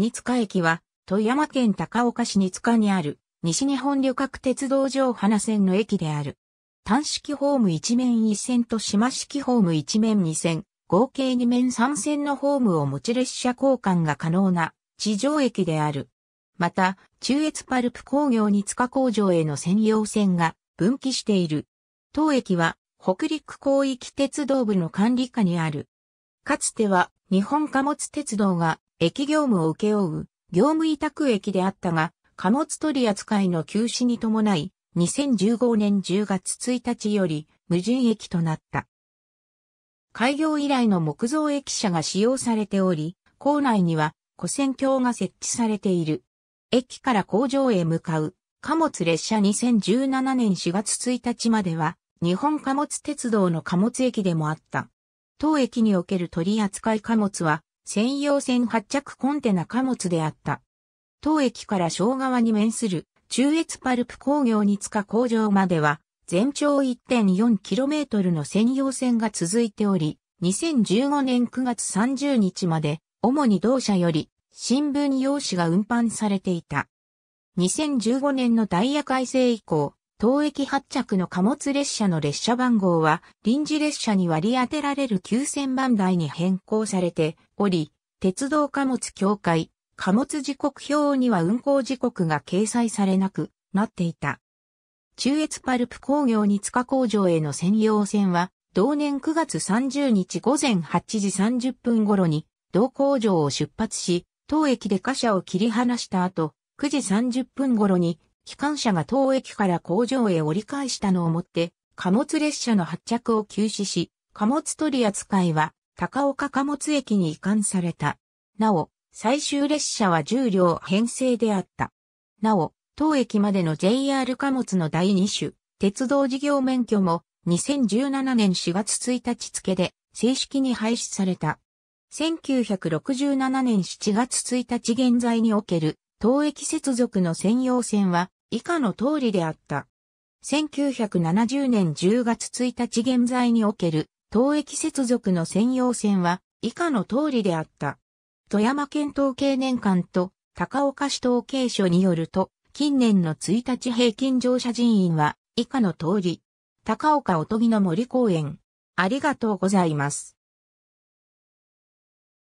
二塚駅は、富山県高岡市二塚にある、西日本旅客鉄道上花線の駅である。単式ホーム一面一線と島式ホーム一面二線、合計二面三線のホームを持ち列車交換が可能な地上駅である。また、中越パルプ工業二塚工場への専用線が分岐している。当駅は、北陸広域鉄道部の管理下にある。かつては、日本貨物鉄道が駅業務を請け負う、業務委託駅であったが、貨物取扱いの休止に伴い、2015年10月1日より無人駅となった。開業以来の木造駅舎が使用されており、構内には古線橋が設置されている。駅から工場へ向かう貨物列車2017年4月1日までは日本貨物鉄道の貨物駅でもあった。当駅における取扱い貨物は専用船発着コンテナ貨物であった。当駅から小川に面する中越パルプ工業に塚工場までは全長 1.4km の専用線が続いており、2015年9月30日まで主に同社より新聞用紙が運搬されていた。2015年のダイヤ改正以降、当駅発着の貨物列車の列車番号は臨時列車に割り当てられる9000番台に変更されており、鉄道貨物協会、貨物時刻表には運行時刻が掲載されなくなっていた。中越パルプ工業に塚工場への専用線は、同年9月30日午前8時30分頃に、同工場を出発し、当駅で貨車を切り離した後、9時30分頃に、機関車が当駅から工場へ折り返したのをもって、貨物列車の発着を休止し、貨物取り扱いは高岡貨物駅に移管された。なお、最終列車は重量編成であった。なお、当駅までの JR 貨物の第2種、鉄道事業免許も2017年4月1日付で正式に廃止された。1967年7月1日現在における当駅接続の専用線は以下の通りであった。1970年10月1日現在における東駅接続の専用線は以下の通りであった。富山県統計年間と高岡市統計所によると、近年の1日平均乗車人員は以下の通り。高岡おとぎの森公園。ありがとうございます。